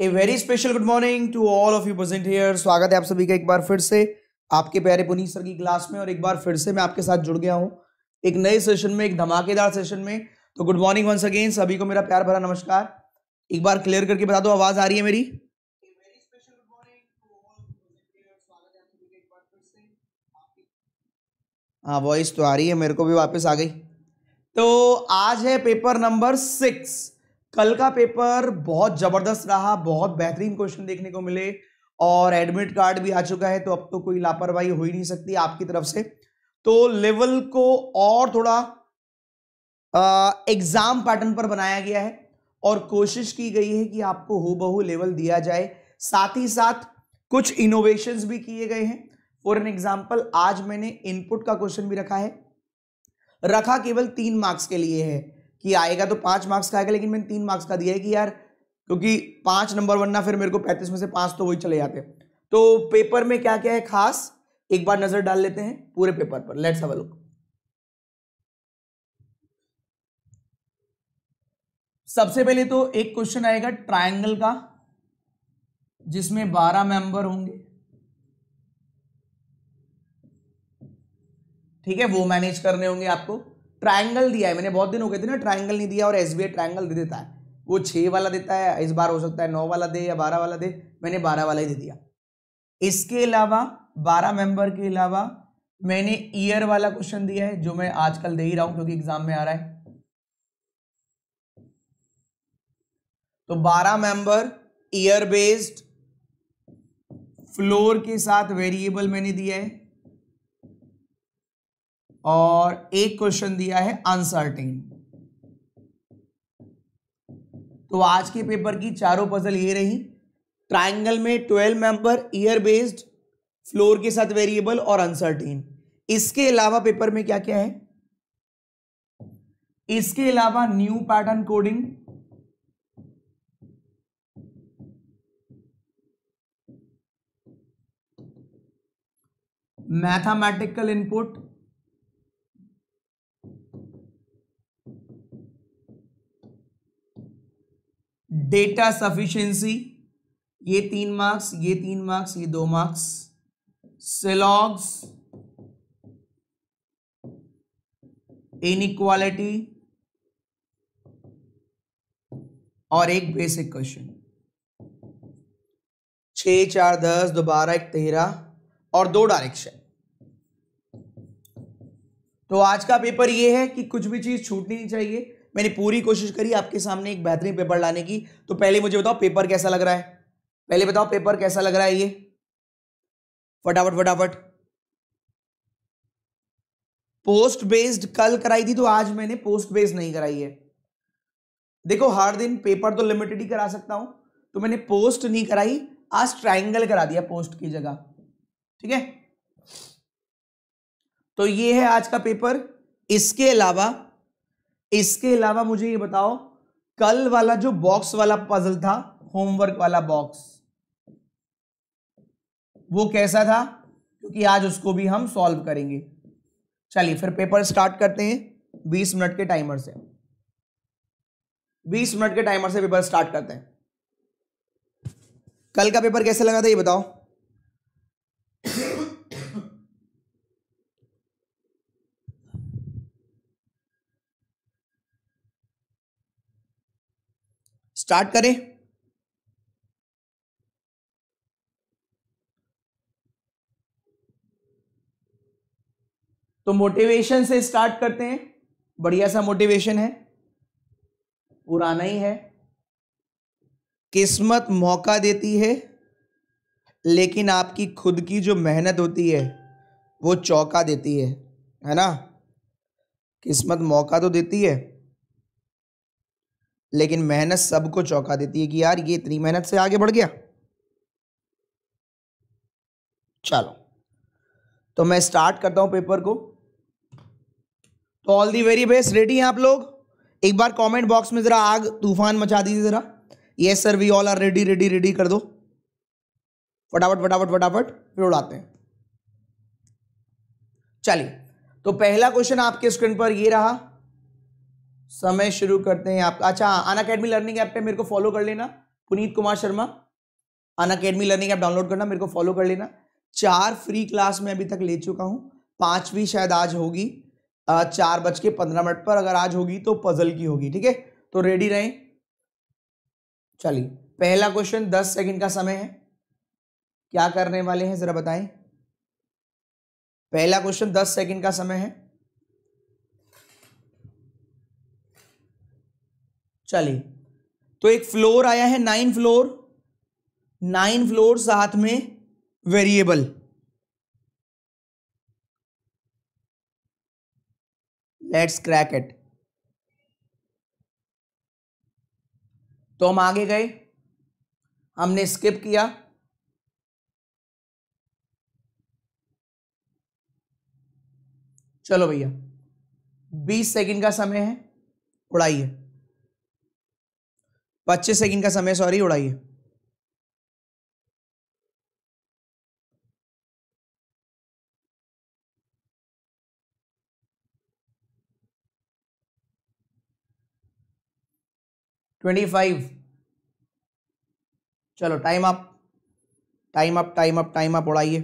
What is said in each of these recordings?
A very special good morning to all of you present here स्वागत है आप सभी का एक बार फिर से आपके प्यारे पुनीत सर की क्लास में और एक बार फिर से मैं आपके साथ जुड़ गया हूँ एक नए सेशन में एक धमाकेदार सेशन में तो गुड मॉर्निंग वंस अगेन सभी को मेरा प्यार भरा नमस्कार एक बार क्लियर करके बता दो आवाज़ आ रही है मेरी हाँ वॉइस तो आ रही है मेरे को भी वापस आ गई तो आज है पेपर नंबर सिक्स कल का पेपर बहुत ज़बरदस्त रहा बहुत बेहतरीन क्वेश्चन देखने को मिले और एडमिट कार्ड भी आ चुका है तो अब तो कोई लापरवाही हो ही नहीं सकती आपकी तरफ से तो लेवल को और थोड़ा एग्जाम पैटर्न पर बनाया गया है और कोशिश की गई है कि आपको हो बहु लेवल दिया जाए साथ ही साथ कुछ इनोवेशंस भी किए गए हैं फॉर एन एग्जाम्पल आज मैंने इनपुट का क्वेश्चन भी रखा है रखा केवल तीन मार्क्स के लिए है कि आएगा तो पांच मार्क्स का आएगा लेकिन मैंने तीन मार्क्स का दिया है कि यार क्योंकि पांच नंबर ना फिर मेरे को पैंतीस में से पांच तो वही चले जाते तो पेपर में क्या क्या है खास एक बार नजर डाल लेते हैं पूरे पेपर पर लेट्स हैव लुक सबसे पहले तो एक क्वेश्चन आएगा ट्रायंगल का जिसमें बारह मेंबर होंगे ठीक है वो मैनेज करने होंगे आपको ट्राइंगल दिया है मैंने बहुत दिन हो गए थे ना ट्राइंगल नहीं दिया और एस बी ट्राइंगल दे देता है वो छः वाला देता है इस बार हो सकता है नौ वाला दे या बारह वाला दे मैंने बारह वाला ही दे दिया इसके अलावा बारह मेंबर के अलावा मैंने ईयर वाला क्वेश्चन दिया है जो मैं आजकल दे ही रहा हूं क्योंकि एग्जाम में आ रहा है तो बारह मेंबर ईयर बेस्ड फ्लोर के साथ वेरिएबल मैंने दिया है और एक क्वेश्चन दिया है अनसर्टेन तो आज के पेपर की चारों पजल ये रही ट्राइंगल में twelve member year based floor के साथ वेरिएबल और अनसर्टेन इसके अलावा पेपर में क्या क्या है इसके अलावा new pattern coding mathematical input data sufficiency ये तीन मार्क्स ये तीन मार्क्स ये दो मार्क्स सेलॉग्स इनइक्वालिटी और एक बेसिक क्वेश्चन छ चार दस दोबारा एक तेरह और दो डायरेक्शन तो आज का पेपर ये है कि कुछ भी चीज छूटनी नहीं चाहिए मैंने पूरी कोशिश करी आपके सामने एक बेहतरीन पेपर लाने की तो पहले मुझे बताओ पेपर कैसा लग रहा है पहले बताओ पेपर कैसा लग रहा है ये फटाफट फटाफट पोस्ट बेस्ड कल कराई थी तो आज मैंने पोस्ट बेस्ड नहीं कराई है देखो हर दिन पेपर तो लिमिटेड ही करा सकता हूं तो मैंने पोस्ट नहीं कराई आज ट्राइंगल करा दिया पोस्ट की जगह ठीक है तो ये है आज का पेपर इसके अलावा इसके अलावा मुझे ये बताओ कल वाला जो बॉक्स वाला पजल था होमवर्क वाला बॉक्स वो कैसा था क्योंकि आज उसको भी हम सॉल्व करेंगे चलिए फिर पेपर स्टार्ट करते हैं 20 मिनट के टाइमर से 20 मिनट के टाइमर से पेपर स्टार्ट करते हैं कल का पेपर कैसे लगा था ये बताओ स्टार्ट करें तो मोटिवेशन से स्टार्ट करते हैं बढ़िया सा मोटिवेशन है पुराना ही है किस्मत मौका देती है लेकिन आपकी खुद की जो मेहनत होती है वो चौका देती है है ना किस्मत मौका तो देती है लेकिन मेहनत सबको चौंका देती है कि यार ये इतनी मेहनत से आगे बढ़ गया चलो तो मैं स्टार्ट करता हूं पेपर को तो all the very best ready हैं आप लोग एक बार कमेंट बॉक्स में जरा आग तूफान मचा दीजिए जरा yes sir we all are ready ready ready कर दो फटाफट फटाफट फटाफट फिर उड़ाते हैं चलिए तो पहला क्वेश्चन आपके स्क्रीन पर ये रहा समय शुरू करते हैं आप अच्छा अन अकेडमी लर्निंग ऐप पे मेरे को फॉलो कर लेना Puneet Kumar Sharma Unacademy learning app download करना मेरे को फॉलो कर लेना चार फ्री क्लास मैं अभी तक ले चुका हूँ पाँचवीं शायद आज होगी चार बज के पंद्रह मिनट पर अगर आज होगी तो पजल की होगी ठीक है तो रेडी रहें चलिए पहला क्वेश्चन दस सेकंड का समय है क्या करने वाले हैं ज़रा बताएं पहला क्वेश्चन दस सेकंड का समय है चलिए तो एक फ्लोर आया है नाइन फ्लोर नाइन फ्लोर साथ में वेरिएबल लेट्स क्रैक इट तो हम आगे गए हमने स्किप किया चलो भैया बीस सेकंड का समय है उड़ाइए पच्चीस सेकंड का समय सॉरी उड़ाइए ट्वेंटी फाइव चलो time up time up time up time up उड़ाइए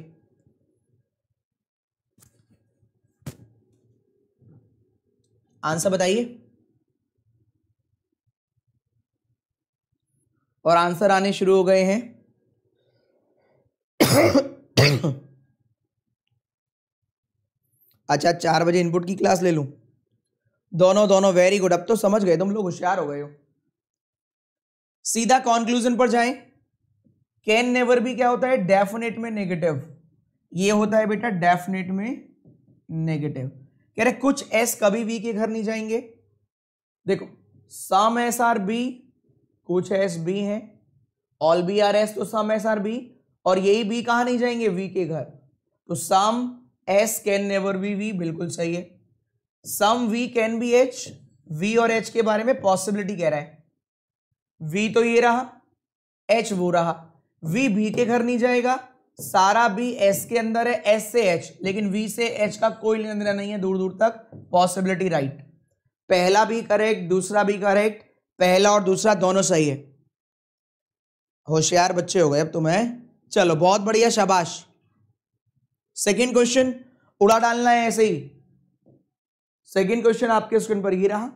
आंसर बताइए और आंसर आने शुरू हो गए हैं अच्छा चार बजे इनपुट की क्लास ले लूं दोनों दोनों वेरी गुड अब तो समझ गए तुम लोग होशियार हो गए हो सीधा कॉन्क्लूजन पर जाएं कैन नेवर भी क्या होता है डेफिनेट में नेगेटिव ये होता है बेटा डेफिनेट में नेगेटिव कह रहे कुछ एस कभी वी के घर नहीं जाएंगे देखो सम एस आर बी कुछ एस बी हैं ऑल बी आर एस तो सम एस आर बी और यही बी कहाँ नहीं जाएंगे वी के घर तो some S can never be V बिल्कुल सही है some V can be H V और एच के बारे में पॉसिबिलिटी कह रहा है वी तो ये रहा एच वो रहा वी बी के घर नहीं जाएगा सारा बी एस के अंदर है एस से एच लेकिन वी से एच का कोई लेना देना नहीं है दूर दूर तक पॉसिबिलिटी राइट पहला भी करेक्ट दूसरा भी करेक्ट पहला और दूसरा दोनों सही है होशियार बच्चे हो गए अब तुम्हें चलो बहुत बढ़िया शाबाश सेकेंड क्वेश्चन उड़ा डालना है ऐसे ही सेकेंड क्वेश्चन आपके स्क्रीन पर ही रहा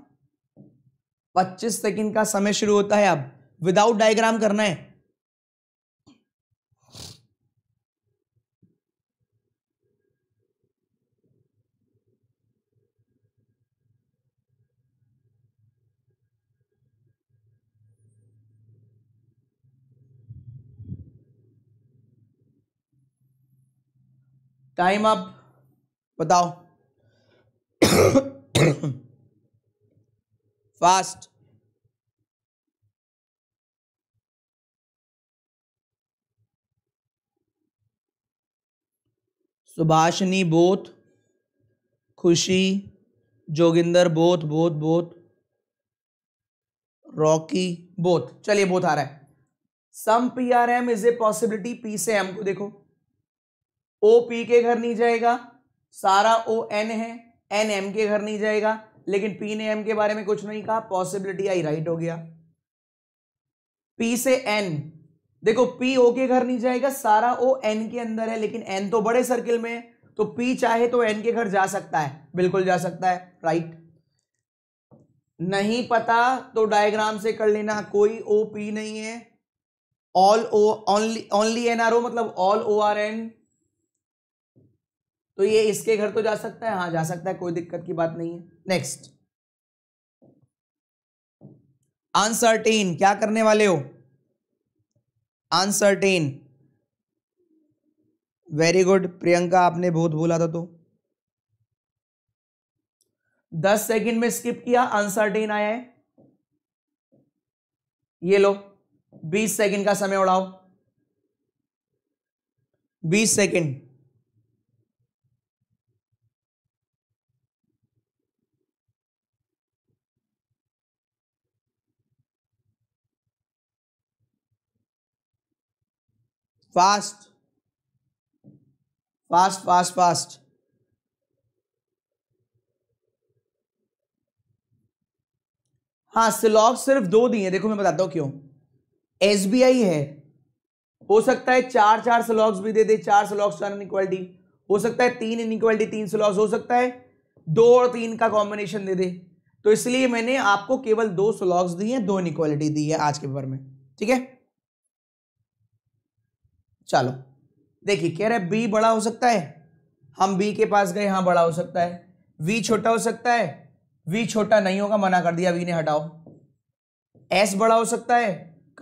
25 सेकंड का समय शुरू होता है अब विदाउट डायग्राम करना है टाइम अप बताओ fast Subhashini both Khushi Joginder both both both Rocky both चलिए बोथ आ रहा है some P are M is a possibility P से एम को देखो ओ पी के घर नहीं जाएगा सारा ओ एन है एन एम के घर नहीं जाएगा लेकिन पी ने एम के बारे में कुछ नहीं कहा पॉसिबिलिटी आई राइट हो गया पी से एन देखो पी ओ के घर नहीं जाएगा सारा ओ एन के अंदर है लेकिन एन तो बड़े सर्किल में है तो पी चाहे तो एन के घर जा सकता है बिल्कुल जा सकता है राइट नहीं पता तो डायग्राम से कर लेना कोई ओ पी नहीं है all O only only N are O मतलब ऑल ओ आर एन तो ये इसके घर तो जा सकता है हाँ जा सकता है कोई दिक्कत की बात नहीं है नेक्स्ट अनसर्टेन क्या करने वाले हो अनसर्टेन वेरी गुड प्रियंका आपने बहुत बोला था तो दस सेकंड में स्किप किया अनसर्टेन आया है ये लो बीस सेकंड का समय उड़ाओ बीस second fast fast fast fast हाँ स्लॉग सिर्फ दो दी है देखो मैं बताता हूं क्यों एस है हो सकता है चार चार स्लॉग्स भी दे दे चार स्लॉग्स चार इनक्वालिटी हो सकता है तीन इनक्वालिटी तीन स्लॉग्स हो सकता है दो और तीन का कॉम्बिनेशन दे दे तो इसलिए मैंने आपको केवल दो स्लॉग्स दी हैं दो इनक्वालिटी दी है आज के पेपर में ठीक है चलो देखिए कह रहे बी बड़ा हो सकता है हम बी के पास गए हाँ बड़ा हो सकता है वी छोटा हो सकता है वी छोटा नहीं होगा मना कर दिया वी ने हटाओ एस बड़ा हो सकता है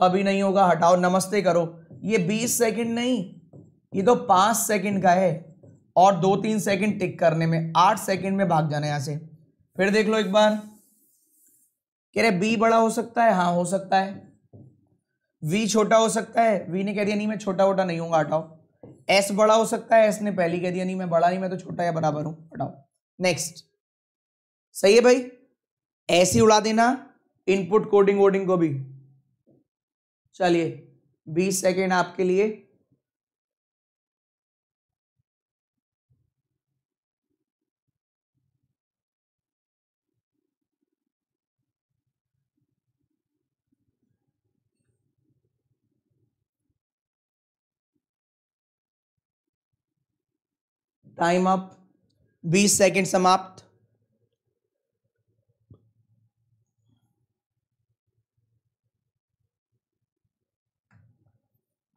कभी नहीं होगा हटाओ नमस्ते करो ये बीस सेकंड नहीं ये तो पांच सेकंड का है और दो तीन सेकंड टिक करने में आठ सेकंड में भाग जाना यहां से फिर देख लो एक बार कह रहे बी बड़ा हो सकता है हाँ हो सकता है वी छोटा हो सकता है वी ने कह दिया नहीं मैं छोटा वोटा नहीं हूँ हटाओ एस बड़ा हो सकता है एस ने पहली कह दिया नहीं मैं बड़ा नहीं मैं तो छोटा या बराबर हूं हटाओ नेक्स्ट सही है भाई ऐसी उड़ा देना इनपुट कोडिंग वोडिंग को भी चलिए बीस सेकेंड आपके लिए टाइम अप बीस सेकेंड समाप्त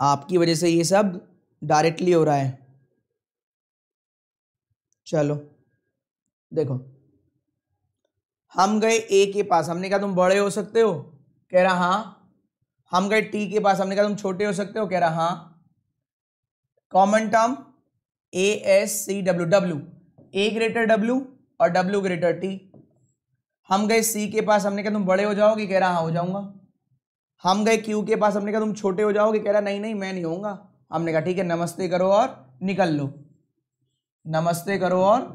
आपकी वजह से ये सब डायरेक्टली हो रहा है चलो देखो हम गए ए के पास हमने कहा तुम बड़े हो सकते हो कह रहा हाँ हम गए टी के पास हमने कहा तुम छोटे हो सकते हो कह रहा हाँ common term A S C W W A greater W और डब्ल्यू ग्रेटर टी हम गए सी के पास हमने कहा तुम बड़े हो जाओगे कह रहा हाँ हो जाऊंगा हम गए क्यू के पास हमने कहा तुम छोटे हो जाओगे कह रहा नहीं नहीं मैं नहीं होऊंगा हमने कहा ठीक है नमस्ते करो और निकल लो नमस्ते करो और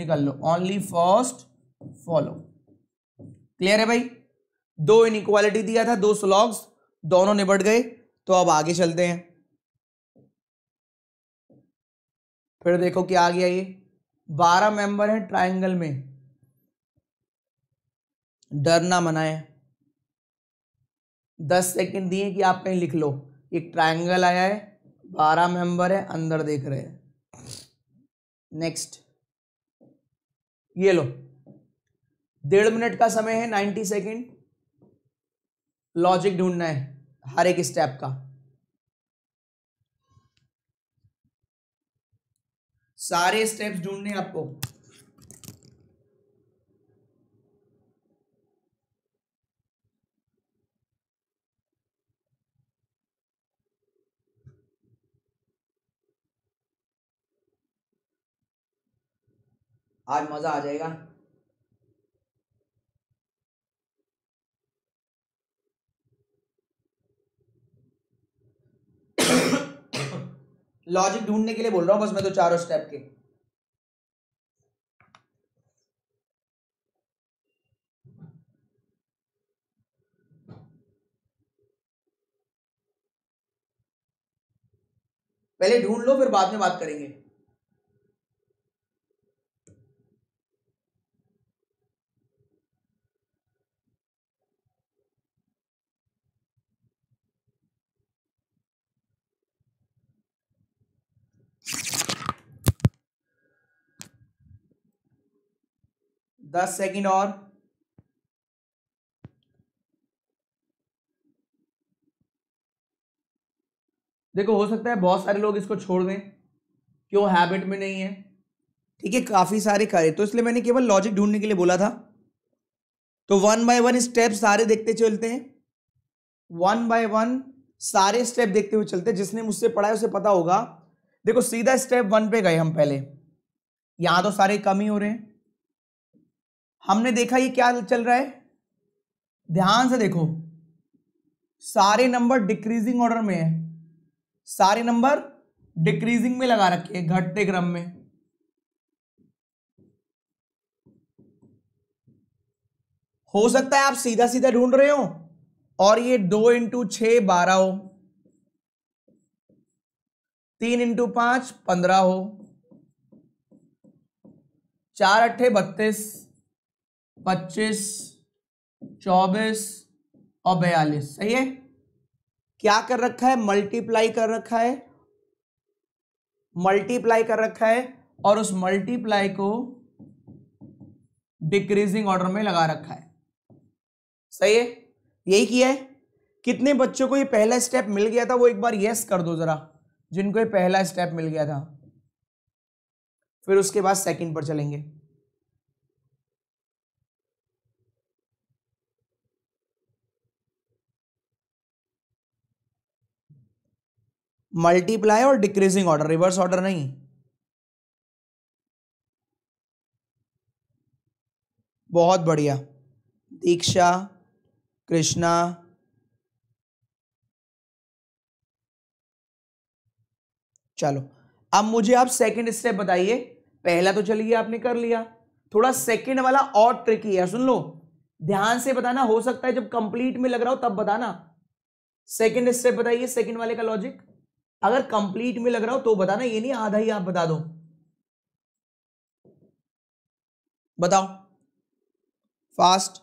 निकल लो ओनली फर्स्ट फॉलो क्लियर है भाई दो इनक्वालिटी दिया था दो स्लॉग्स दोनों निबट गए तो अब आगे चलते हैं फिर देखो क्या आ गया ये बारह मेंबर हैं ट्रायंगल में डरना मना मनाए दस सेकंड दिए कि आप कहीं लिख लो एक ट्रायंगल आया है बारह मेंबर है अंदर देख रहे हैं नेक्स्ट ये लो डेढ़ मिनट का समय है नाइन्टी सेकेंड लॉजिक ढूंढना है हर एक स्टेप का सारे स्टेप्स ढूंढने आपको आज मज़ा आ जाएगा लॉजिक ढूंढने के लिए बोल रहा हूं बस मैं तो चारों स्टेप के पहले ढूंढ लो फिर बाद में बात करेंगे दस सेकंड और देखो हो सकता है बहुत सारे लोग इसको छोड़ दें कि वो हैबिट में नहीं है ठीक है काफ़ी सारे करे तो इसलिए मैंने केवल लॉजिक ढूंढने के लिए बोला था तो वन बाय वन स्टेप सारे देखते चलते हैं वन बाय वन सारे स्टेप देखते हुए चलते हैं जिसने मुझसे पढ़ा है उसे पता होगा देखो सीधा स्टेप वन पे गए हम पहले यहां तो सारे कम ही हो रहे हैं हमने देखा ये क्या चल रहा है ध्यान से देखो सारे नंबर डिक्रीजिंग ऑर्डर में है सारे नंबर डिक्रीजिंग में लगा रखे हैं घटते क्रम में हो सकता है आप सीधा सीधा ढूंढ रहे हो और ये दो इंटू छ बारह हो तीन इंटू पांच पंद्रह हो चार अट्ठे बत्तीस पच्चीस चौबीस और बयालीस सही है क्या कर रखा है मल्टीप्लाई कर रखा है मल्टीप्लाई कर रखा है और उस मल्टीप्लाई को डिक्रीजिंग ऑर्डर में लगा रखा है सही है यही किया है कितने बच्चों को ये पहला स्टेप मिल गया था वो एक बार यस कर दो जरा जिनको ये पहला स्टेप मिल गया था फिर उसके बाद सेकंड पर चलेंगे मल्टीप्लाई और डिक्रीजिंग ऑर्डर रिवर्स ऑर्डर नहीं बहुत बढ़िया दीक्षा कृष्णा चलो अब मुझे आप सेकंड स्टेप बताइए पहला तो चलिए आपने कर लिया थोड़ा सेकंड वाला और ट्रिकी है सुन लो ध्यान से बताना हो सकता है जब कंप्लीट में लग रहा हो तब बताना सेकंड स्टेप बताइए सेकंड वाले का लॉजिक अगर कंप्लीट में लग रहा हो तो बताना ये नहीं आधा ही आप बता दो बताओ फास्ट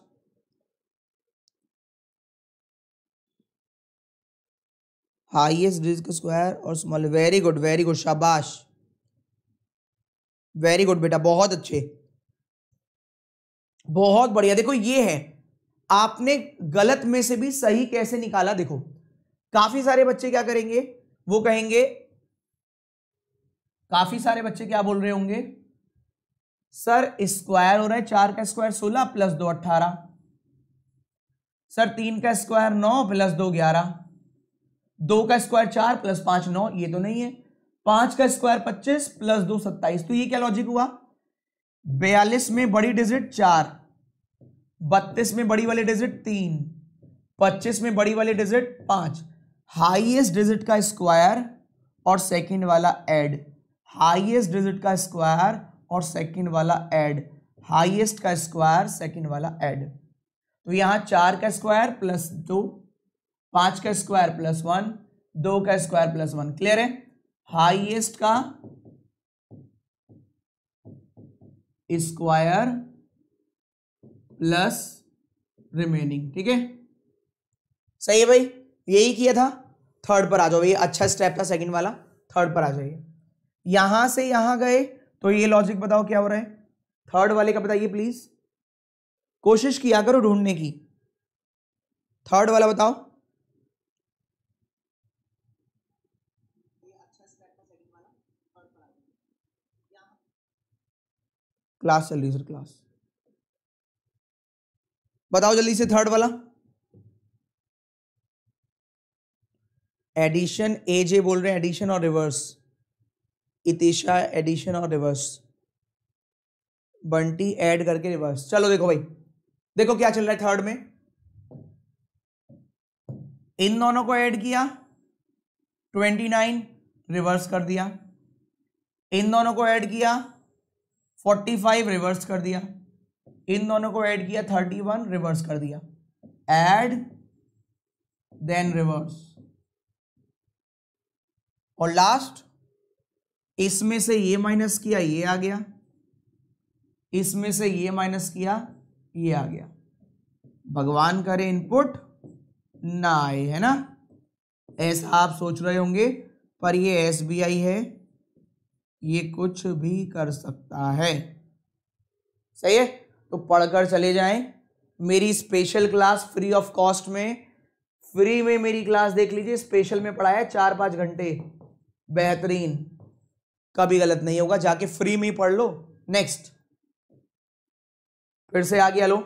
हाइएस्ट डिस्क स्क्वायर और small very good very good शाबाश वेरी गुड बेटा बहुत अच्छे बहुत बढ़िया देखो ये है आपने गलत में से भी सही कैसे निकाला देखो काफी सारे बच्चे क्या करेंगे वो कहेंगे काफी सारे बच्चे क्या बोल रहे होंगे सर स्क्वायर हो रहा है चार का स्क्वायर सोलह प्लस दो अट्ठारह सर तीन का स्क्वायर नौ प्लस दो ग्यारह दो का स्क्वायर चार प्लस पांच नौ ये तो नहीं है पांच का स्क्वायर पच्चीस प्लस दो सत्ताईस तो ये क्या लॉजिक हुआ बयालीस में बड़ी डिजिट चार बत्तीस में बड़ी वाली डिजिट तीन पच्चीस में बड़ी वाली डिजिट पांच हाईएस्ट डिजिट का स्क्वायर और सेकंड वाला एड हाईएस्ट डिजिट का स्क्वायर और सेकंड वाला एड हाईएस्ट का स्क्वायर सेकंड वाला एड तो यहाँ चार का स्क्वायर प्लस दो पाँच का स्क्वायर प्लस वन दो का स्क्वायर प्लस वन क्लियर है हाईएस्ट का स्क्वायर प्लस रिमेनिंग ठीक है सही है भाई यही किया था थर्ड पर आ जाओ ये अच्छा स्टेप था सेकंड वाला थर्ड पर आ जाइए यहां से यहां गए तो ये लॉजिक बताओ क्या हो रहा है थर्ड वाले का बताइए प्लीज कोशिश किया करो ढूंढने की थर्ड वाला बताओ क्लास चल रही सर क्लास बताओ जल्दी से थर्ड वाला एडिशन ए जे बोल रहे हैं एडिशन और रिवर्स इतिशा एडिशन और रिवर्स बंटी ऐड करके रिवर्स चलो देखो भाई देखो क्या चल रहा है थर्ड में इन दोनों को ऐड किया ट्वेंटी नाइन रिवर्स कर दिया इन दोनों को ऐड किया फोर्टी फाइव रिवर्स कर दिया इन दोनों को ऐड किया थर्टी वन रिवर्स कर दिया एड देन रिवर्स और लास्ट इसमें से ये माइनस किया ये आ गया इसमें से ये माइनस किया ये आ गया भगवान करे इनपुट ना आए है ना ऐसा आप सोच रहे होंगे पर ये एस है ये कुछ भी कर सकता है सही है तो पढ़कर चले जाएं मेरी special class free of cost में फ्री में मेरी क्लास देख लीजिए स्पेशल में पढ़ाया चार पाँच घंटे बेहतरीन कभी गलत नहीं होगा जाके फ्री में ही पढ़ लो नेक्स्ट फिर से आ गया लो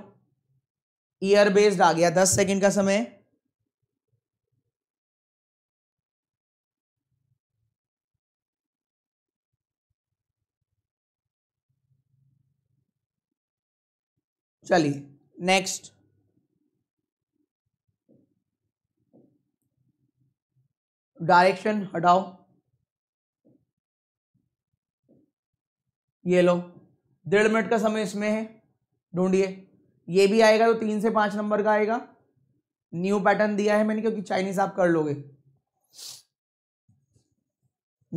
ईयर बेस्ड आ गया दस सेकंड का समय चलिए नेक्स्ट डायरेक्शन हटाओ ये लो डेढ़ मिनट का समय इसमें है ढूंढिए ये भी आएगा तो तीन से पांच नंबर का आएगा न्यू पैटर्न दिया है मैंने क्योंकि चाइनीज आप कर लोगे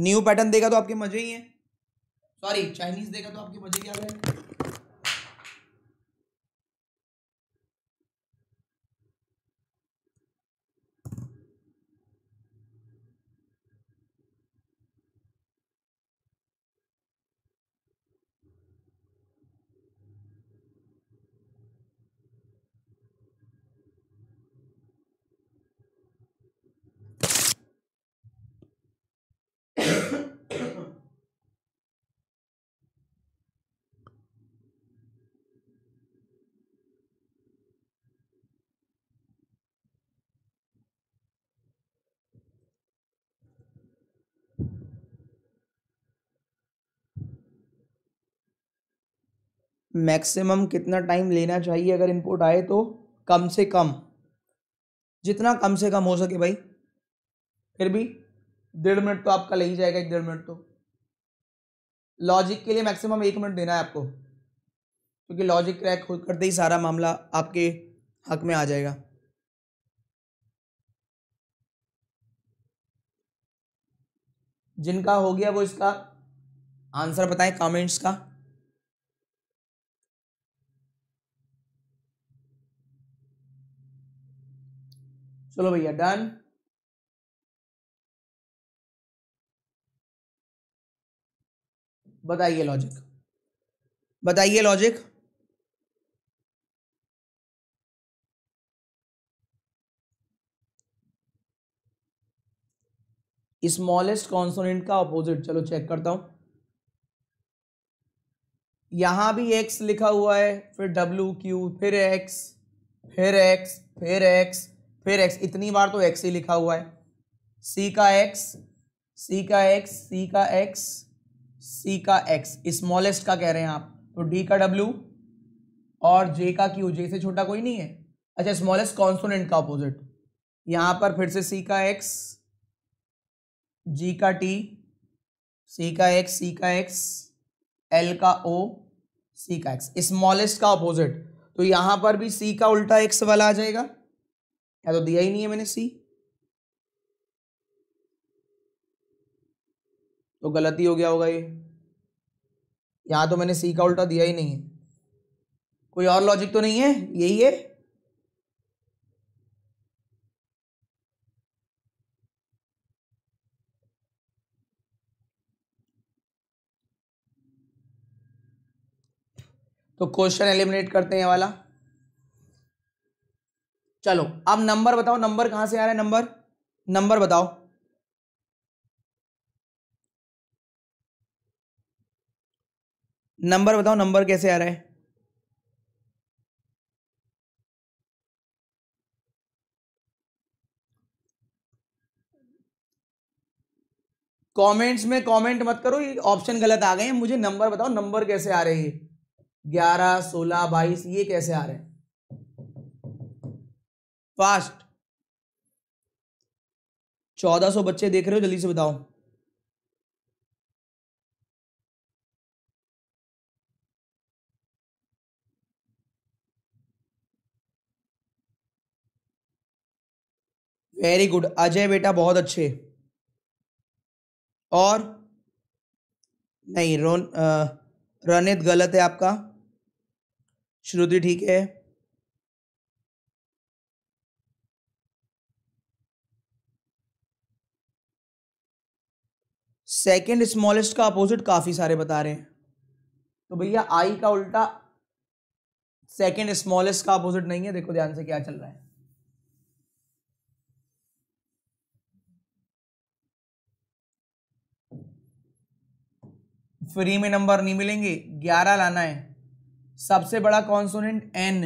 न्यू पैटर्न देगा तो आपके मजे ही है सॉरी चाइनीज देगा तो आपके मजे ही आ गए मैक्सिमम कितना टाइम लेना चाहिए अगर इनपुट आए तो कम से कम जितना कम से कम हो सके भाई फिर भी डेढ़ मिनट तो आपका ले ही जाएगा एक डेढ़ मिनट तो लॉजिक के लिए मैक्सिमम एक मिनट देना है आपको क्योंकि लॉजिक क्रैक करते ही सारा मामला आपके हक में आ जाएगा जिनका हो गया वो इसका आंसर बताएं कमेंट्स का चलो भैया डन बताइए लॉजिक बताइए लॉजिक स्मॉलेस्ट कॉन्सोनेंट का ऑपोजिट चलो चेक करता हूं यहां भी एक्स लिखा हुआ है फिर डब्ल्यू क्यू फिर एक्स फिर एक्स फिर एक्स फिर एक्स इतनी बार तो एक्स ही लिखा हुआ है सी का एक्स सी का एक्स सी का एक्स सी का एक्स स्मॉलेस्ट का कह रहे हैं आप तो डी का डब्ल्यू और जे का क्यू जे से छोटा कोई नहीं है अच्छा स्मॉलेस्ट कॉन्सोनेंट का अपोजिट यहां पर फिर से सी का एक्स जी का टी सी का एक्स सी का एक्स एल का ओ सी का एक्स स्मॉलेस्ट का अपोजिट तो यहां पर भी सी का उल्टा एक्स वाला आ जाएगा या तो दिया ही नहीं है मैंने सी तो गलती हो गया होगा ये यहां तो मैंने सी का उल्टा दिया ही नहीं है कोई और लॉजिक तो नहीं है यही है तो क्वेश्चन एलिमिनेट करते हैं वाला चलो अब नंबर बताओ नंबर कहां से आ रहा है नंबर नंबर बताओ नंबर बताओ नंबर कैसे आ रहा है कमेंट्स में कमेंट मत करो ये ऑप्शन गलत आ गए हैं मुझे नंबर बताओ नंबर कैसे आ रहे हैं ग्यारह सोलह बाईस ये कैसे आ रहे हैं फास्ट चौदह सौ बच्चे देख रहे हो जल्दी से बताओ वेरी गुड अजय बेटा बहुत अच्छे और नहीं रोन रनित गलत है आपका श्रुति ठीक है सेकेंड स्मॉलेस्ट का अपोजिट काफ़ी सारे बता रहे हैं तो भैया आई का उल्टा सेकेंड स्मॉलेस्ट का अपोजिट नहीं है देखो ध्यान से क्या चल रहा है फ्री में नंबर नहीं मिलेंगे ग्यारह लाना है सबसे बड़ा consonant N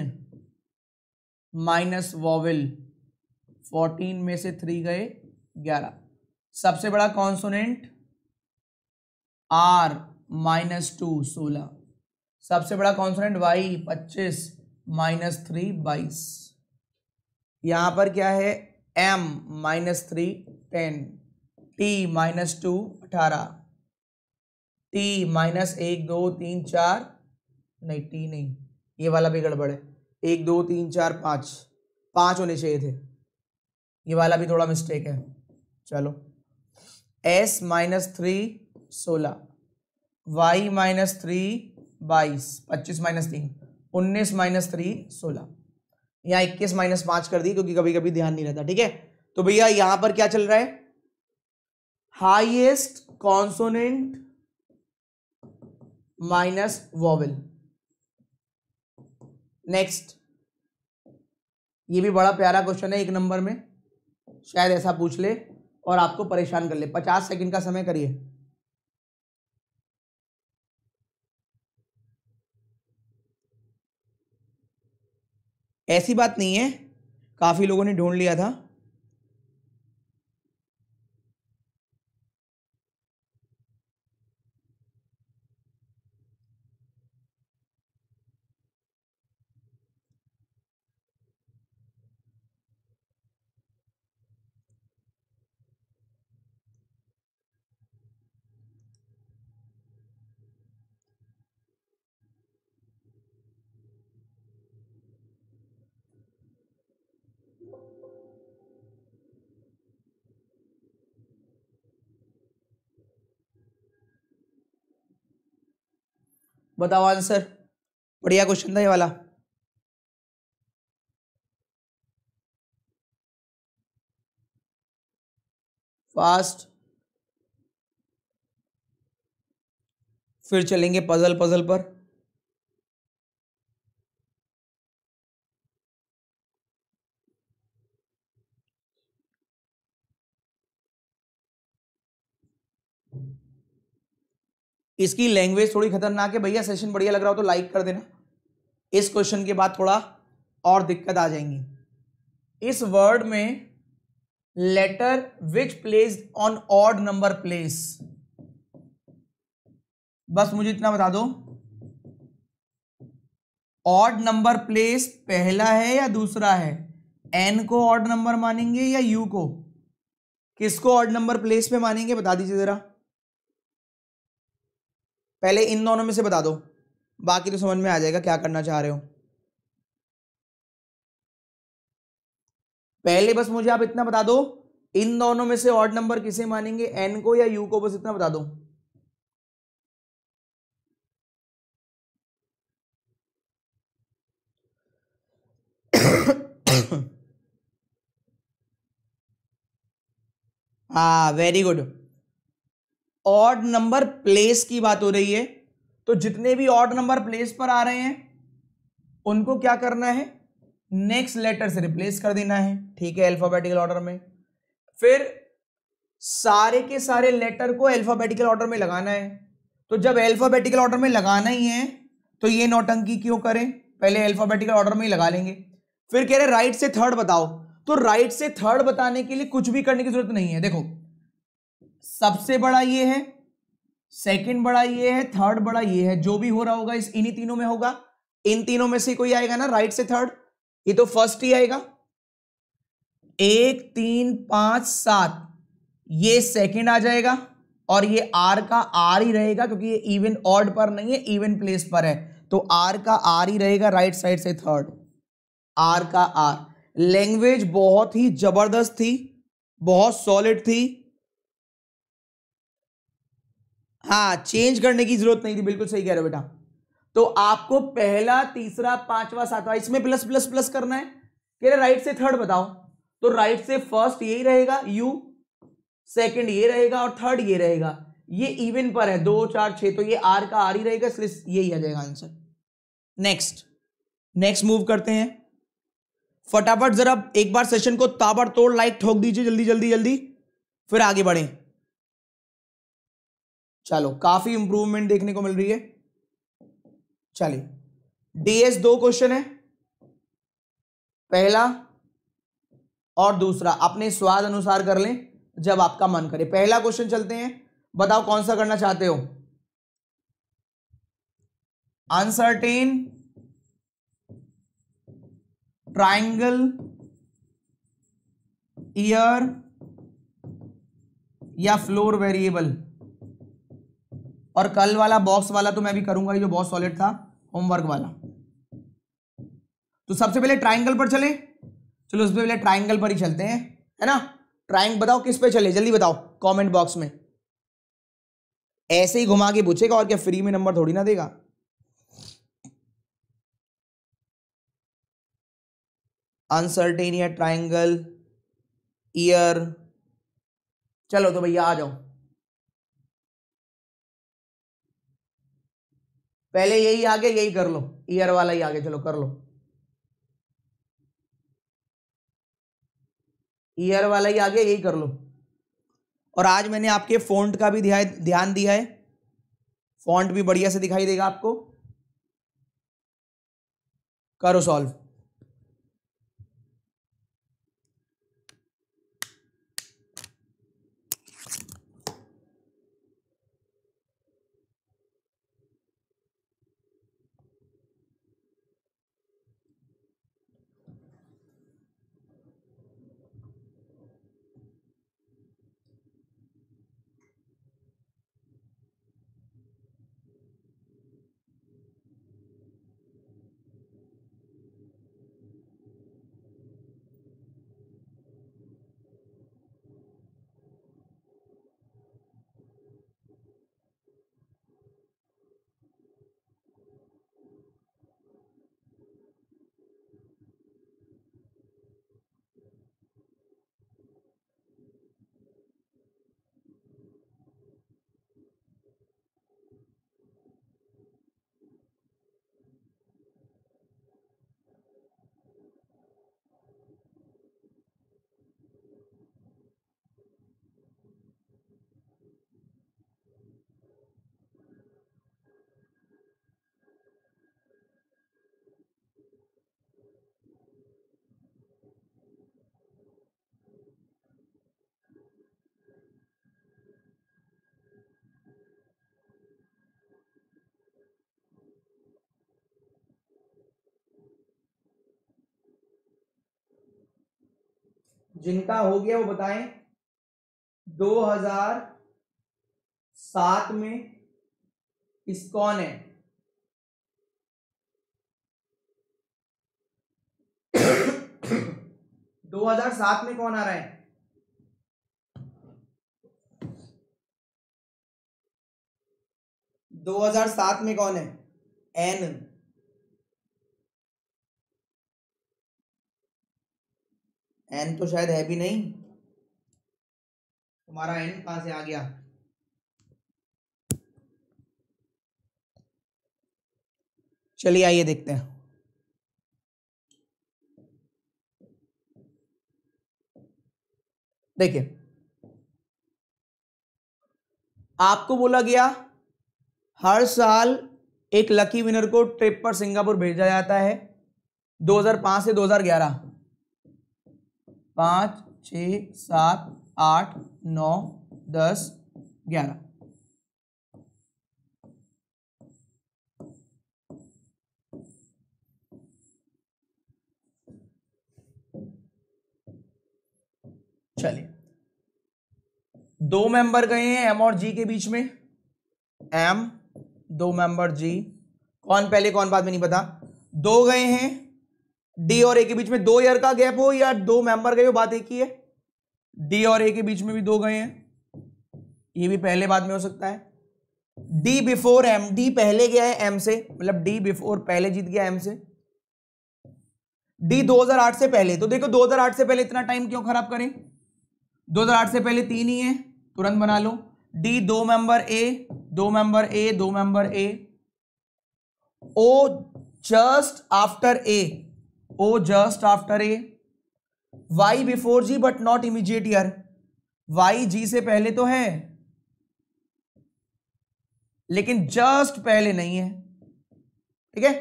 minus vowel fourteen में से थ्री गए ग्यारह सबसे बड़ा कॉन्सोनेंट आर माइनस टू सोलह सबसे बड़ा कॉन्सोनेंट वाई पच्चीस माइनस थ्री बाईस यहाँ पर क्या है M minus three ten T minus two अठारह टी माइनस एक दो तीन चार नहीं टी नहीं ये वाला भी गड़बड़ है एक दो तीन चार पाँच पाँच होने चाहिए थे ये वाला भी थोड़ा मिस्टेक है चलो एस माइनस थ्री सोलह वाई माइनस थ्री बाईस पच्चीस माइनस तीन उन्नीस माइनस थ्री सोलह यहाँ इक्कीस माइनस पाँच कर दी क्योंकि कभी कभी ध्यान नहीं रहता ठीक है तो भैया यहाँ पर क्या चल रहा है highest consonant minus vowel next ये भी बड़ा प्यारा क्वेश्चन है एक नंबर में शायद ऐसा पूछ ले और आपको परेशान कर ले पचास सेकंड का समय करिए ऐसी बात नहीं है काफ़ी लोगों ने ढूंढ लिया था बताओ आंसर बढ़िया क्वेश्चन था ये वाला फास्ट फिर चलेंगे पजल पजल पर इसकी लैंग्वेज थोड़ी खतरनाक है भैया सेशन बढ़िया लग रहा हो तो लाइक कर देना इस क्वेश्चन के बाद थोड़ा और दिक्कत आ जाएंगी इस वर्ड में letter which place on odd number place बस मुझे इतना बता दो ऑड नंबर प्लेस पहला है या दूसरा है एन को ऑड नंबर मानेंगे या यू को किसको ऑड नंबर प्लेस पे मानेंगे बता दीजिए जरा पहले इन दोनों में से बता दो बाकी तो समझ में आ जाएगा क्या करना चाह रहे हो पहले बस मुझे आप इतना बता दो इन दोनों में से ऑड नंबर किसे मानेंगे एन को या यू को बस इतना बता दो हाँ very good odd number place की बात हो रही है तो जितने भी ऑड नंबर प्लेस पर आ रहे हैं उनको क्या करना है नेक्स्ट लेटर से रिप्लेस कर देना है ठीक है अल्फाबेटिकल ऑर्डर में फिर सारे के सारे लेटर को अल्फाबेटिकल ऑर्डर में लगाना है तो जब अल्फाबेटिकल ऑर्डर में लगाना ही है तो ये नोटंकी क्यों करें पहले अल्फाबेटिकल ऑर्डर में ही लगा लेंगे फिर कह रहे राइट से थर्ड बताओ तो राइट से थर्ड बताने के लिए कुछ भी करने की जरूरत नहीं है देखो सबसे बड़ा ये है सेकंड बड़ा ये है थर्ड बड़ा ये है जो भी हो रहा होगा इस इन्हीं तीनों में होगा इन तीनों में से कोई आएगा ना राइट से थर्ड ये तो फर्स्ट ही आएगा एक तीन पांच सात ये सेकंड आ जाएगा और ये आर का आर ही रहेगा क्योंकि ये इवन ऑर्ड पर नहीं है इवन प्लेस पर है तो आर का आर ही रहेगा राइट साइड से थर्ड आर का आर लैंग्वेज बहुत ही जबरदस्त थी बहुत सॉलिड थी हाँ चेंज करने की जरूरत नहीं थी बिल्कुल सही कह रहे हो बेटा तो आपको पहला तीसरा पांचवा सातवा इसमें प्लस प्लस प्लस करना है कह रहे राइट से थर्ड बताओ तो राइट से फर्स्ट यही रहेगा यू सेकंड ये रहेगा और थर्ड ये रहेगा ये इवन पर है दो चार छ तो ये आर का आर ही रहेगा इसलिए यही आ जाएगा आंसर नेक्स्ट नेक्स्ट मूव करते हैं फटाफट जरा एक बार सेशन को ताबड़तोड़ लाइक ठोक दीजिए जल्दी जल्दी जल्दी फिर आगे बढ़ें चलो काफी इंप्रूवमेंट देखने को मिल रही है चलिए डीएस दो क्वेश्चन है पहला और दूसरा अपने स्वाद अनुसार कर लें जब आपका मन करे पहला क्वेश्चन चलते हैं बताओ कौन सा करना चाहते हो अनसर्टेन ट्राइंगल ईयर या फ्लोर वेरिएबल और कल वाला बॉक्स वाला तो मैं भी करूंगा जो बहुत सॉलिड था होमवर्क वाला तो सबसे पहले ट्राइंगल पर चले चलो उससे पहले ट्राइंगल पर ही चलते हैं है ना ट्राइंग बताओ किस पे चले जल्दी बताओ कमेंट बॉक्स में ऐसे ही घुमा के पूछेगा और क्या फ्री में नंबर थोड़ी ना देगा या ट्राइंगल ईयर चलो तो भैया आ जाओ पहले यही आगे यही कर लो ईयर वाला ही आगे चलो कर लो ईयर वाला ही आगे यही कर लो और आज मैंने आपके फॉन्ट का भी ध्यान दिया है फॉन्ट भी बढ़िया से दिखाई देगा आपको करो सॉल्व जिनका हो गया वो बताएं 2007 में कौन है दो हजार सात में कौन आ रहा है दो हजार सात में कौन है एन एन तो शायद है भी नहीं तुम्हारा एन कहां से आ गया चलिए आइए देखते हैं देखिए आपको बोला गया हर साल एक लकी विनर को ट्रिप पर सिंगापुर भेजा जाता है 2005 से 2011 पाँच छ सात आठ नौ दस ग्यारह चलिए दो मेंबर गए हैं एम और जी के बीच में एम दो मेंबर जी कौन पहले कौन बाद में नहीं पता दो गए हैं डी और ए के बीच में दो ईयर का गैप हो या दो मेंबर गए हो बात एक ही है डी और ए के बीच में भी दो गए हैं ये भी पहले बाद में हो सकता है डी बिफोर एम डी पहले गया है एम से मतलब डी बिफोर पहले जीत गया एम से डी 2008 से पहले तो देखो 2008 से पहले इतना टाइम क्यों खराब करें 2008 से पहले तीन ही है तुरंत बना लो डी दो मेंबर ए दो मेंबर ए दो member A O just after A O just after A Y before G but not immediate year Y G से पहले तो है लेकिन जस्ट पहले नहीं है ठीक है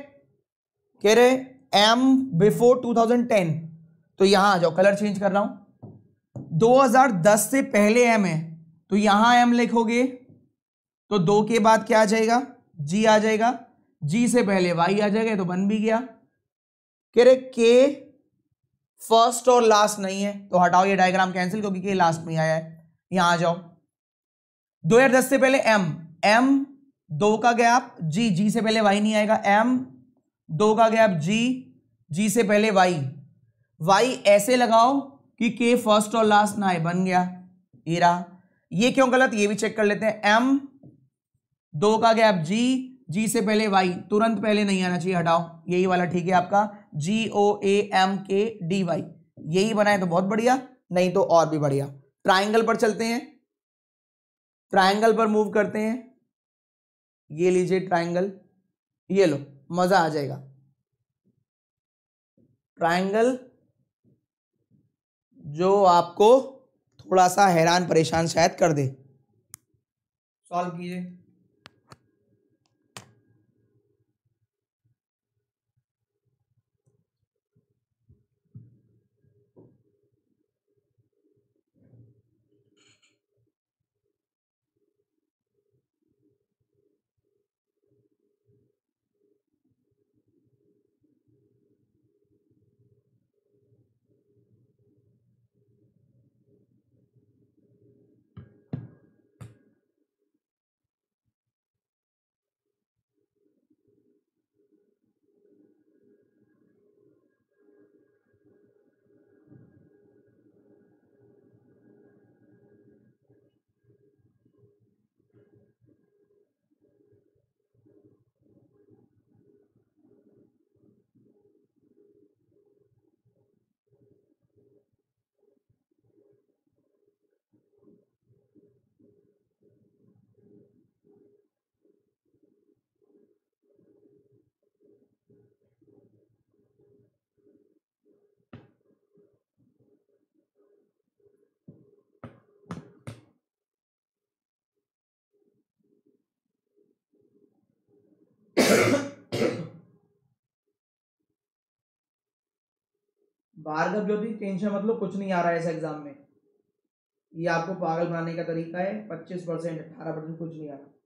कह रहे एम बिफोर 2010 तो यहां आ जाओ कलर चेंज कर रहा हूं 2010 से पहले एम है तो यहां एम लिखोगे तो दो के बाद क्या आ जाएगा जी आ जाएगा जी से पहले वाई आ जाएगा तो बन भी गया कह रहे के फर्स्ट और लास्ट नहीं है तो हटाओ ये डायग्राम कैंसिल क्योंकि के लास्ट में आया है यहां आ जाओ दो हजार दस से पहले एम एम दो का गैप जी जी से पहले वाई नहीं आएगा एम दो का गैप जी जी से पहले वाई वाई ऐसे लगाओ कि के फर्स्ट और लास्ट ना आए बन गया ये रहा ये क्यों गलत ये भी चेक कर लेते हैं एम दो का गैप जी जी से पहले वाई तुरंत पहले नहीं आना चाहिए हटाओ यही वाला ठीक है आपका G O A M K D Y यही बनाए तो बहुत बढ़िया नहीं तो और भी बढ़िया ट्राइंगल पर चलते हैं ट्राइंगल पर मूव करते हैं ये लीजिए ट्राइंगल ये लो मजा आ जाएगा ट्राइंगल जो आपको थोड़ा सा हैरान परेशान शायद कर दे सॉल्व कीजिए भार्गव ज्योति टेंशन मतलब कुछ नहीं आ रहा है इस एग्जाम में ये आपको पागल बनाने का तरीका है पच्चीस परसेंट अठारह परसेंट कुछ नहीं आ रहा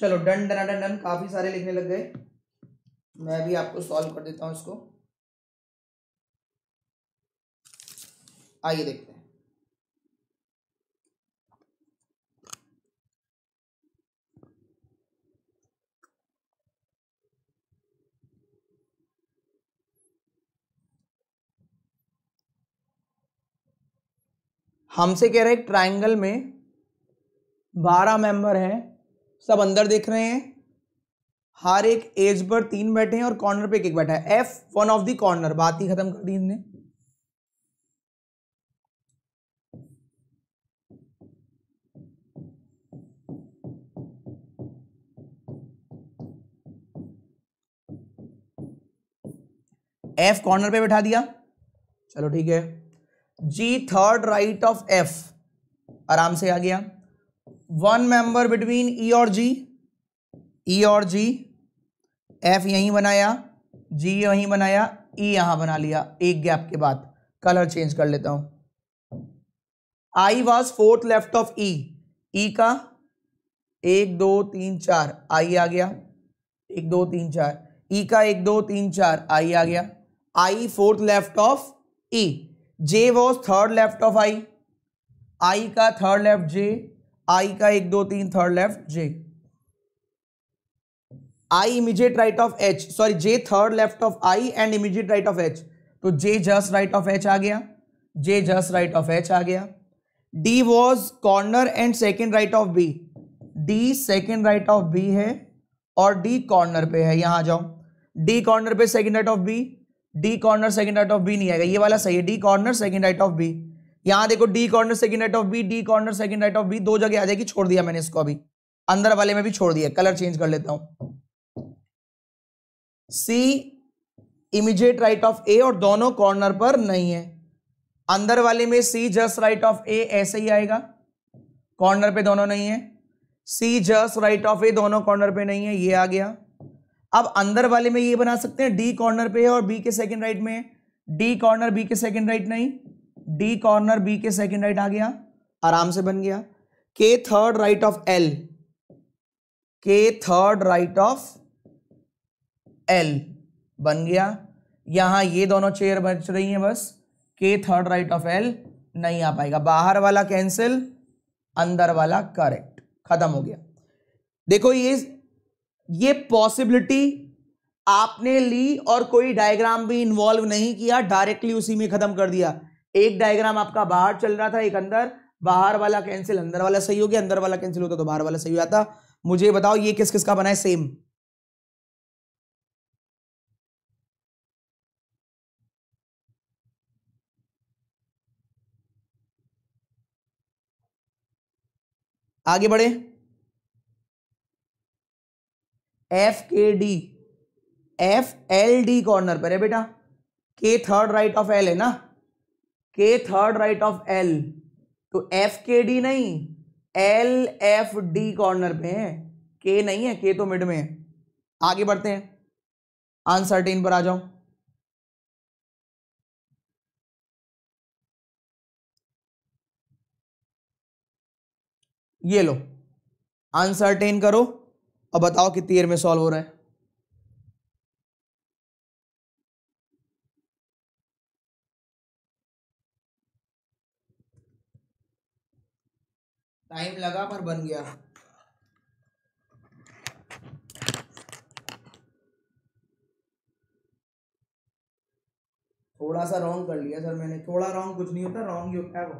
चलो डन डन डन डन काफी सारे लिखने लग गए मैं भी आपको सॉल्व कर देता हूं इसको आइए देखते हैं हमसे कह रहे हैं ट्राइंगल में बारह मेंबर हैं सब अंदर देख रहे हैं हर एक एज पर तीन बैठे हैं और कॉर्नर पे एक एक बैठा है F one of the corner बात ही खत्म कर दी इनने एफ कॉर्नर पे बैठा दिया चलो ठीक है G third right of F आराम से आ गया one member between E e और जी ई e और जी एफ यहीं बनाया जी यहीं बनाया ई e यहां बना लिया एक गैप के बाद कलर चेंज कर लेता हूं I was fourth left of E E का एक दो तीन चार आई आ गया एक दो तीन चार ई e का एक दो तीन चार आई आ गया I fourth left of E J was third left of I I का थर्ड लेफ्ट जे आई का एक दो तीन third left J I immediate right of H sorry J third left of I and immediate right of H तो J just right of H आ गया J just right of H आ गया D was corner and second right of B D second right of B है और D corner पे है यहां आ जाओ डी कॉर्नर पे second right of B D corner second right of B नहीं आएगा ये वाला सही है D corner second right of B यहां देखो D corner second right of B D corner second right of B दो जगह आ जाएगी छोड़ दिया मैंने इसको अभी अंदर वाले में भी छोड़ दिया कलर चेंज कर लेता हूं C immediate right of A और दोनों कॉर्नर पर नहीं है अंदर वाले में C just right of A ऐसे ही आएगा कॉर्नर पे दोनों नहीं है C just right of A दोनों कॉर्नर पे नहीं है ये आ गया अब अंदर वाले में ये बना सकते हैं डी कॉर्नर पे है और बी के सेकंड राइट में डी कॉर्नर बी के सेकंड राइट नहीं डी कॉर्नर बी के सेकंड राइट आ गया आराम से बन गया K third right of L K third right of L बन गया यहां ये दोनों चेयर बच रही हैं बस के थर्ड राइट ऑफ एल नहीं आ पाएगा बाहर वाला कैंसिल अंदर वाला करेक्ट खत्म हो गया देखो ये ये पॉसिबिलिटी आपने ली और कोई डायग्राम भी इन्वॉल्व नहीं किया डायरेक्टली उसी में खत्म कर दिया एक डायग्राम आपका बाहर चल रहा था एक अंदर बाहर वाला कैंसिल अंदर वाला सही हो गया अंदर वाला कैंसिल होता तो बाहर वाला सही हो जाता मुझे बताओ ये किस किस का बना है सेम आगे बढ़े F K D F L D corner पर है बेटा के थर्ड राइट ऑफ एल है ना K third right of L तो एफ के डी नहीं एल एफ डी कॉर्नर पे है के नहीं है के तो मिड में है आगे बढ़ते हैं आंसर टीन पर आ जाओ ये लो आंसर टेन करो और बताओ कितनी देर में सॉल्व हो रहा है टाइम लगा पर बन गया थोड़ा सा रॉन्ग कर लिया सर मैंने थोड़ा रॉन्ग कुछ नहीं होता रॉन्ग ही होता है वो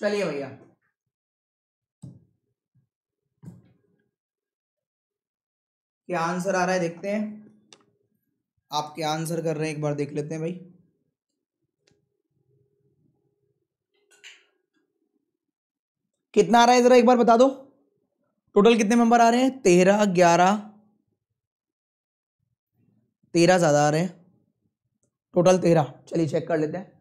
चलिए भैया क्या आंसर आ रहा है देखते हैं आप क्या आंसर कर रहे हैं एक बार देख लेते हैं भाई कितना आ रहा है जरा एक बार बता दो टोटल कितने मेंबर आ रहे हैं तेरह ग्यारह तेरह ज़्यादा आ रहे हैं टोटल तेरह चलिए चेक कर लेते हैं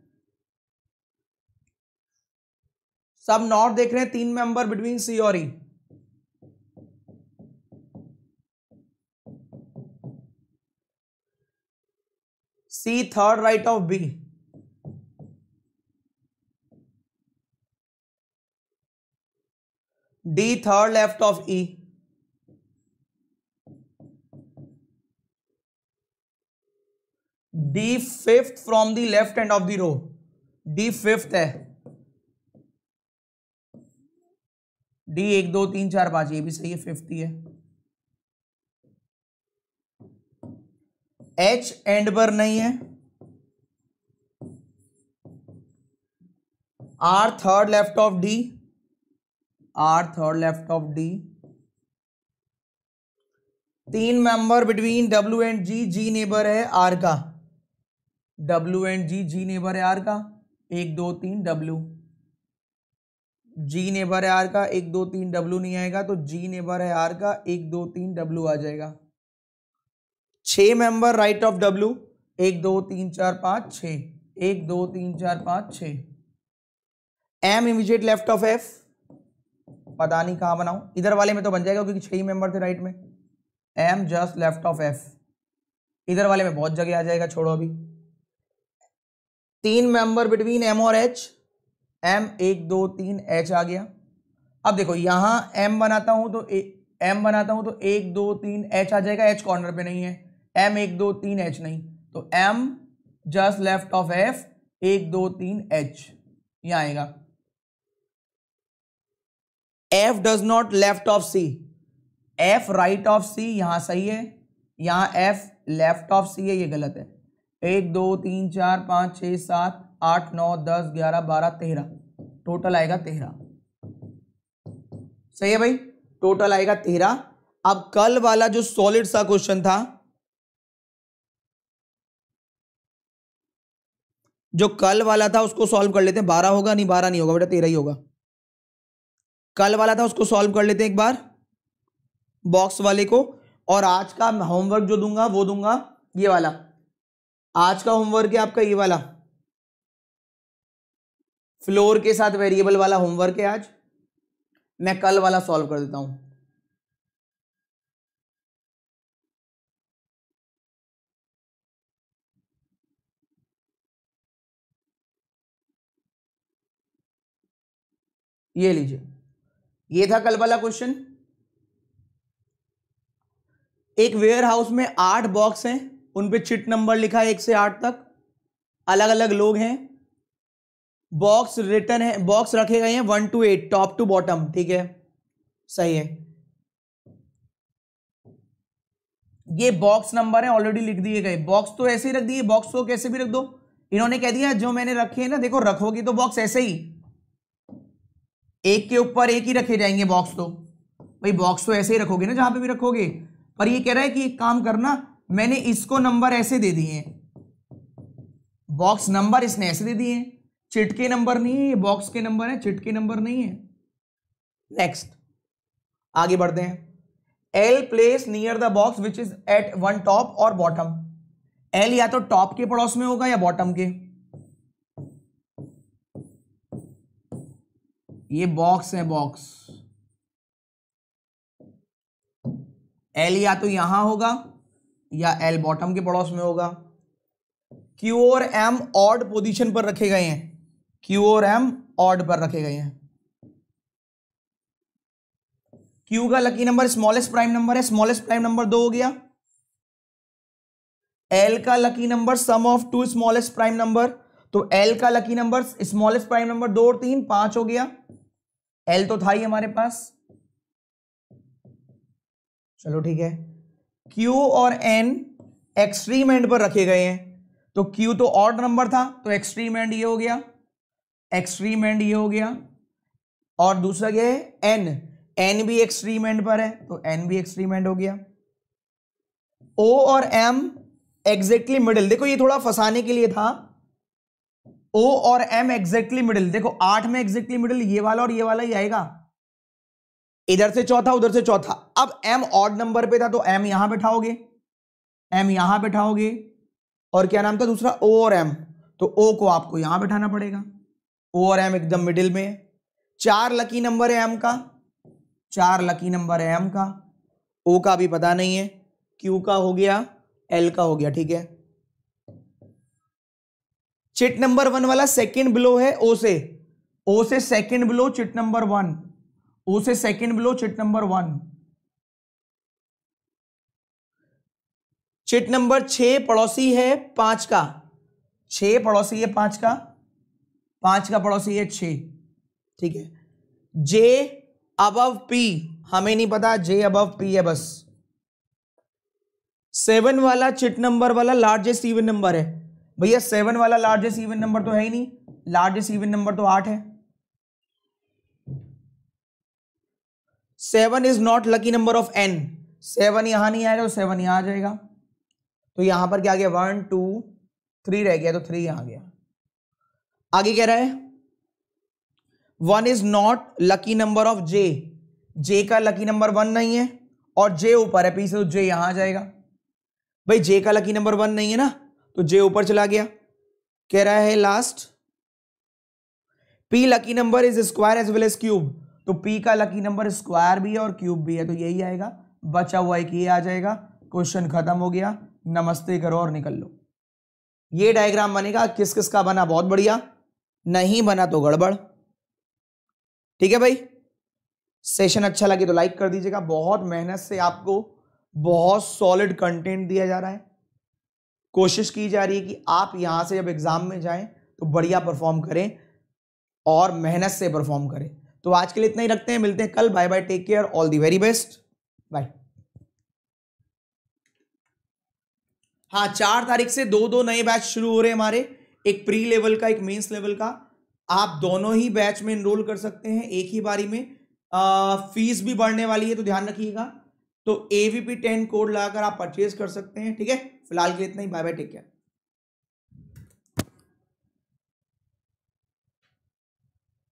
सब नॉट देख रहे हैं तीन मेंबर बिटवीन सी और E C third right of B D third left of E D fifth from the left end of the row D fifth है डी एक दो तीन चार पांच ये भी सही है फिफ्टी है एच एंड पर नहीं है R third left of D R third left of D तीन member between W and G G neighbour है आर का W and G G neighbour है आर का एक दो तीन डब्ल्यू जी नेबर है आर का एक दो तीन डब्लू नहीं आएगा तो जी नेबर है आर का एक दो तीन डब्लू आ जाएगा छ मेंबर राइट ऑफ डब्लू एक दो तीन चार पाँच छ एक दो तीन चार पाँच छ M immediate left of F पता नहीं कहाँ बनाऊ इधर वाले में तो बन जाएगा क्योंकि छ ही मेंबर थे राइट में M just left of F इधर वाले में बहुत जगह आ जाएगा छोड़ो अभी तीन मेंबर बिटवीन एम और एच एम एक दो तीन एच आ गया अब देखो यहां एम बनाता हूं तो एम बनाता हूं तो एक दो तीन एच आ जाएगा एच कॉर्नर पे नहीं है एम एक दो तीन एच नहीं तो M just left of F एक दो तीन एच ये आएगा F does not left of C F right of C यहां सही है यहां एफ लेफ्ट ऑफ सी है ये गलत है एक दो तीन चार पांच छह सात आठ नौ दस ग्यारह बारह तेरह टोटल आएगा तेरह सही है भाई टोटल आएगा तेरह अब कल वाला जो सॉलिड सा क्वेश्चन था जो कल वाला था उसको सॉल्व कर लेते हैं बारह होगा नहीं बारह नहीं होगा बेटा तेरह ही होगा कल वाला था उसको सॉल्व कर लेते हैं एक बार बॉक्स वाले को और आज का होमवर्क जो दूंगा वो दूंगा ये वाला आज का होमवर्क है आपका ये वाला फ्लोर के साथ वेरिएबल वाला होमवर्क है आज मैं कल वाला सॉल्व कर देता हूं ये लीजिए ये था कल वाला क्वेश्चन एक वेयर हाउस में आठ बॉक्स हैं उन पे चिट नंबर लिखा है एक से आठ तक अलग अलग लोग हैं बॉक्स रिटर्न है बॉक्स रखे गए हैं one two at top to bottom ठीक है सही है ये बॉक्स नंबर है ऑलरेडी लिख दिए गए बॉक्स तो ऐसे ही रख दिए बॉक्स तो कैसे भी रख दो इन्होंने कह दिया जो मैंने रखे हैं ना देखो रखोगे तो बॉक्स ऐसे ही एक के ऊपर एक ही रखे जाएंगे बॉक्स तो भाई बॉक्स तो ऐसे ही रखोगे ना जहां पे भी रखोगे पर ये कह रहा है कि एक काम करना मैंने इसको नंबर ऐसे दे दिए बॉक्स नंबर इसने ऐसे दे दिए चिट के नंबर नहीं है ये बॉक्स के नंबर है चिट के नंबर नहीं है नेक्स्ट आगे बढ़ते हैं L place near the box which is at one top और बॉटम एल या तो टॉप के पड़ोस में होगा या बॉटम के ये बॉक्स है बॉक्स एल या तो यहां होगा या एल बॉटम के पड़ोस में होगा क्यू और एम ऑड पोजीशन पर रखे गए हैं क्यू और एम ऑड पर रखे गए हैं क्यू का lucky number smallest prime number है स्मॉलेस्ट प्राइम नंबर दो हो गया एल का lucky number sum of two smallest prime number तो एल का lucky number smallest prime number दो और तीन पांच हो गया एल तो था ही हमारे पास चलो ठीक है क्यू और एन एक्सट्रीम एंड पर रखे गए हैं तो क्यू तो ऑड नंबर था तो एक्सट्रीम एंड ये हो गया एक्सट्रीम एंड ये हो गया और दूसरा क्या है एन एन भी एक्सट्रीम एंड पर है तो एन भी एक्सट्रीम एंड हो गया ओ और एम एग्जैक्टली मिडिल देखो ये थोड़ा फंसाने के लिए था ओ और एम एग्जैक्टली मिडिल देखो आठ में एग्जैक्टली मिडिल ये वाला और ये वाला ही आएगा इधर से चौथा उधर से चौथा अब एम ऑड नंबर पे था तो एम यहां बैठाओगे एम यहां बैठाओगे और क्या नाम था दूसरा ओ और एम तो ओ को आपको यहां बैठाना पड़ेगा ओ और एम एकदम मिडिल में है चार लकी नंबर है एम का चार लकी नंबर है एम का ओ का भी पता नहीं है क्यू का हो गया एल का हो गया ठीक है चिट नंबर वन वाला सेकंड ब्लो है ओ से ओ से second below chit number one O से second below chit number one chit number छ पड़ोसी है पांच का छ पड़ोसी है पांच का पांच का पड़ोसी है छ ठीक है जे अबव पी हमें नहीं पता जे अबव पी है बस सेवन वाला चिट नंबर वाला लार्जेस्ट इवन नंबर है भैया सेवन वाला लार्जेस्ट इवन नंबर तो है ही नहीं लार्जेस्ट इवन नंबर तो आठ है seven is not lucky number of N seven यहां नहीं आएगा तो सेवन यहां आ जाएगा तो यहां पर क्या आ गया वन टू थ्री रह गया तो थ्री यहां आ गया आगे कह रहा है one is not lucky number of J J का लकी नंबर वन नहीं है और जे ऊपर है पी से तो जे यहां आ जाएगा भाई जे का लकी नंबर वन नहीं है ना तो जे ऊपर चला गया कह रहा है last P lucky number is square as well as cube तो पी का लकी नंबर स्क्वायर भी है और क्यूब भी है तो यही आएगा बचा हुआ एक ये आ जाएगा क्वेश्चन खत्म हो गया नमस्ते करो और निकल लो ये डायग्राम बनेगा किस किस का बना बहुत बढ़िया नहीं बना तो गड़बड़ ठीक है भाई सेशन अच्छा लगे तो लाइक कर दीजिएगा बहुत मेहनत से आपको बहुत सॉलिड कंटेंट दिया जा रहा है कोशिश की जा रही है कि आप यहां से जब एग्जाम में जाएं तो बढ़िया परफॉर्म करें और मेहनत से परफॉर्म करें तो आज के लिए इतना ही रखते हैं मिलते हैं कल bye bye take care all the very best bye हाँ चार तारीख से दो दो नए बैच शुरू हो रहे हैं हमारे एक प्री लेवल का एक मेंस लेवल का आप दोनों ही बैच में इनरोल कर सकते हैं एक ही बारी में आ, फीस भी बढ़ने वाली है तो ध्यान रखिएगा तो ए वी टेन कोड लगाकर आप परचेज कर सकते हैं ठीक है फिलहाल के लिए इतना ही बाय बाय टेक केयर